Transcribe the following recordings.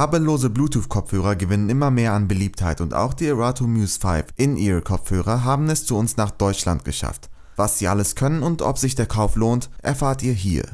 Kabellose Bluetooth-Kopfhörer gewinnen immer mehr an Beliebtheit und auch die Erato Muse 5 In-Ear-Kopfhörer haben es zu uns nach Deutschland geschafft. Was sie alles können und ob sich der Kauf lohnt, erfahrt ihr hier.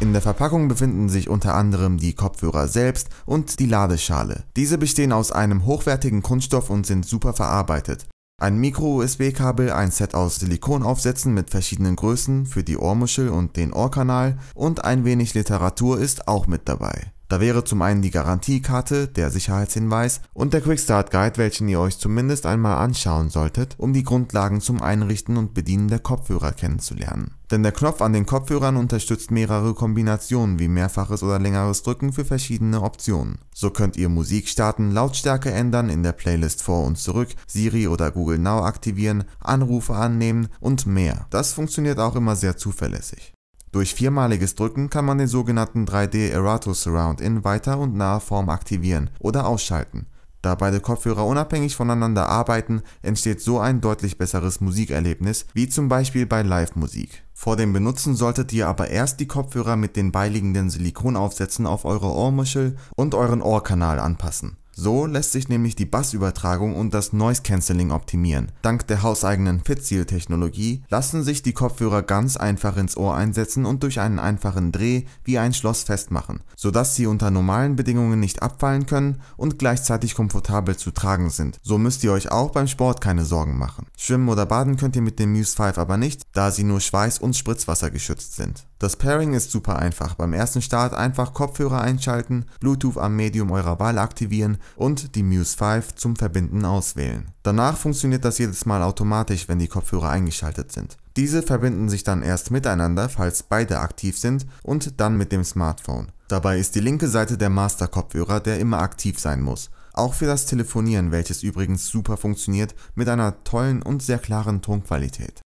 In der Verpackung befinden sich unter anderem die Kopfhörer selbst und die Ladeschale. Diese bestehen aus einem hochwertigen Kunststoff und sind super verarbeitet. Ein Micro-USB-Kabel, ein Set aus Silikonaufsätzen mit verschiedenen Größen für die Ohrmuschel und den Ohrkanal und ein wenig Literatur ist auch mit dabei da wäre zum einen die Garantiekarte, der Sicherheitshinweis und der Quickstart Guide, welchen ihr euch zumindest einmal anschauen solltet, um die Grundlagen zum Einrichten und Bedienen der Kopfhörer kennenzulernen. Denn der Knopf an den Kopfhörern unterstützt mehrere Kombinationen wie mehrfaches oder längeres Drücken für verschiedene Optionen. So könnt ihr Musik starten, Lautstärke ändern, in der Playlist vor und zurück, Siri oder Google Now aktivieren, Anrufe annehmen und mehr. Das funktioniert auch immer sehr zuverlässig. Durch viermaliges Drücken kann man den sogenannten 3D Erato Surround in weiter und naher Form aktivieren oder ausschalten. Da beide Kopfhörer unabhängig voneinander arbeiten, entsteht so ein deutlich besseres Musikerlebnis, wie zum Beispiel bei Live-Musik. Vor dem Benutzen solltet ihr aber erst die Kopfhörer mit den beiliegenden Silikonaufsätzen auf eure Ohrmuschel und euren Ohrkanal anpassen so lässt sich nämlich die Bassübertragung und das Noise Cancelling optimieren. Dank der hauseigenen Fit-Seal-Technologie lassen sich die Kopfhörer ganz einfach ins Ohr einsetzen und durch einen einfachen Dreh wie ein Schloss festmachen, sodass sie unter normalen Bedingungen nicht abfallen können und gleichzeitig komfortabel zu tragen sind. So müsst ihr euch auch beim Sport keine Sorgen machen. Schwimmen oder baden könnt ihr mit dem Muse 5 aber nicht, da sie nur Schweiß- und Spritzwasser geschützt sind. Das Pairing ist super einfach. Beim ersten Start einfach Kopfhörer einschalten, Bluetooth am Medium eurer Wahl aktivieren und die Muse 5 zum Verbinden auswählen. Danach funktioniert das jedes Mal automatisch, wenn die Kopfhörer eingeschaltet sind. Diese verbinden sich dann erst miteinander, falls beide aktiv sind, und dann mit dem Smartphone. Dabei ist die linke Seite der Master-Kopfhörer, der immer aktiv sein muss. Auch für das Telefonieren, welches übrigens super funktioniert, mit einer tollen und sehr klaren Tonqualität.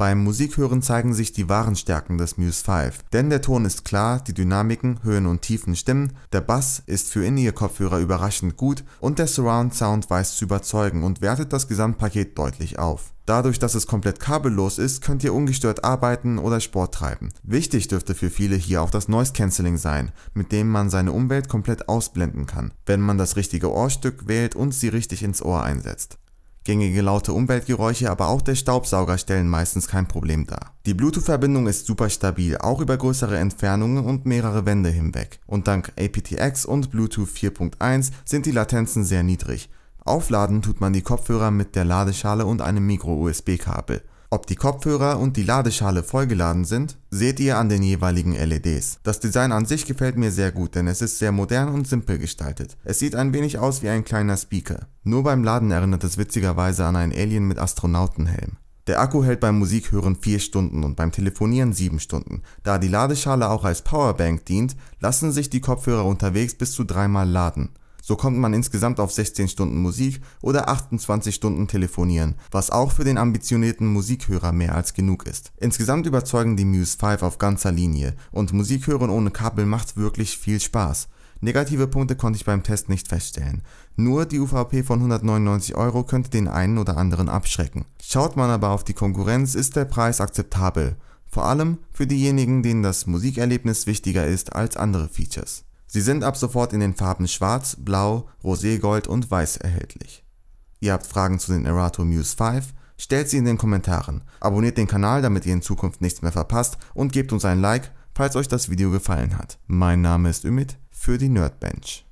Beim Musikhören zeigen sich die wahren Stärken des Muse 5, denn der Ton ist klar, die Dynamiken, Höhen und Tiefen stimmen, der Bass ist für In-Ear-Kopfhörer überraschend gut und der Surround Sound weiß zu überzeugen und wertet das Gesamtpaket deutlich auf. Dadurch, dass es komplett kabellos ist, könnt ihr ungestört arbeiten oder Sport treiben. Wichtig dürfte für viele hier auch das Noise Cancelling sein, mit dem man seine Umwelt komplett ausblenden kann, wenn man das richtige Ohrstück wählt und sie richtig ins Ohr einsetzt. Gängige laute Umweltgeräusche, aber auch der Staubsauger stellen meistens kein Problem dar. Die Bluetooth-Verbindung ist super stabil, auch über größere Entfernungen und mehrere Wände hinweg. Und dank aptX und Bluetooth 4.1 sind die Latenzen sehr niedrig. Aufladen tut man die Kopfhörer mit der Ladeschale und einem Micro-USB-Kabel. Ob die Kopfhörer und die Ladeschale vollgeladen sind, seht ihr an den jeweiligen LEDs. Das Design an sich gefällt mir sehr gut, denn es ist sehr modern und simpel gestaltet. Es sieht ein wenig aus wie ein kleiner Speaker. Nur beim Laden erinnert es witzigerweise an einen Alien mit Astronautenhelm. Der Akku hält beim Musikhören 4 Stunden und beim Telefonieren 7 Stunden. Da die Ladeschale auch als Powerbank dient, lassen sich die Kopfhörer unterwegs bis zu dreimal laden. So kommt man insgesamt auf 16 Stunden Musik oder 28 Stunden telefonieren, was auch für den ambitionierten Musikhörer mehr als genug ist. Insgesamt überzeugen die Muse 5 auf ganzer Linie und Musikhören ohne Kabel macht wirklich viel Spaß. Negative Punkte konnte ich beim Test nicht feststellen. Nur die UVP von 199 Euro könnte den einen oder anderen abschrecken. Schaut man aber auf die Konkurrenz, ist der Preis akzeptabel. Vor allem für diejenigen, denen das Musikerlebnis wichtiger ist als andere Features. Sie sind ab sofort in den Farben Schwarz, Blau, Roségold und Weiß erhältlich. Ihr habt Fragen zu den Erato Muse 5? Stellt sie in den Kommentaren, abonniert den Kanal, damit ihr in Zukunft nichts mehr verpasst und gebt uns ein Like, falls euch das Video gefallen hat. Mein Name ist Ümit für die Nerdbench.